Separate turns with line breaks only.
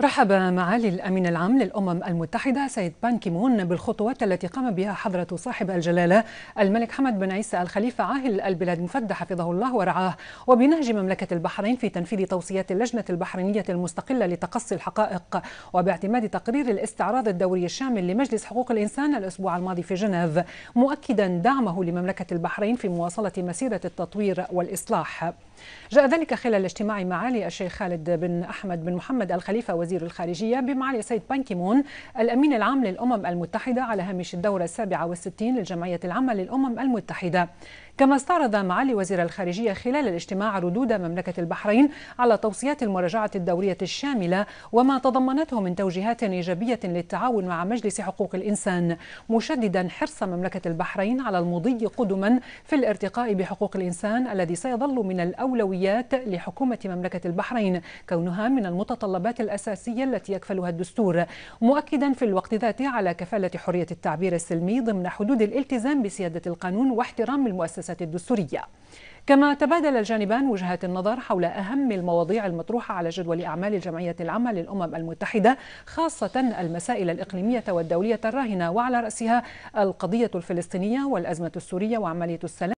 رحب معالي الأمين العام للأمم المتحدة سيد بان كيمون بالخطوات التي قام بها حضرة صاحب الجلالة الملك حمد بن عيسى الخليفة عاهل البلاد مفدى حفظه الله ورعاه وبنهج مملكة البحرين في تنفيذ توصيات اللجنة البحرينية المستقلة لتقصي الحقائق وباعتماد تقرير الاستعراض الدوري الشامل لمجلس حقوق الإنسان الأسبوع الماضي في جنيف مؤكدا دعمه لمملكة البحرين في مواصلة مسيرة التطوير والإصلاح جاء ذلك خلال اجتماع معالي الشيخ خالد بن أحمد بن محمد الخليفة وزير الخارجية بمعالي السيد بانكيمون الأمين العام للأمم المتحدة على هامش الدورة السابعة والستين للجمعية العامة للأمم المتحدة كما استعرض معالي وزير الخارجية خلال الاجتماع ردود مملكة البحرين على توصيات المراجعة الدورية الشاملة وما تضمنته من توجيهات إيجابية للتعاون مع مجلس حقوق الإنسان مشددا حرص مملكة البحرين على المضي قدما في الارتقاء بحقوق الإنسان الذي سيظل من الأولويات لحكومة مملكة البحرين كونها من المتطلبات الأساسية الرئاسية التي يكفلها الدستور مؤكدا في الوقت ذاته على كفالة حرية التعبير السلمي ضمن حدود الالتزام بسيادة القانون واحترام المؤسسات الدستورية كما تبادل الجانبان وجهات النظر حول أهم المواضيع المطروحة على جدول أعمال الجمعية العامة للأمم المتحدة خاصة المسائل الإقليمية والدولية الراهنة وعلى رأسها القضية الفلسطينية والأزمة السورية وعملية السلام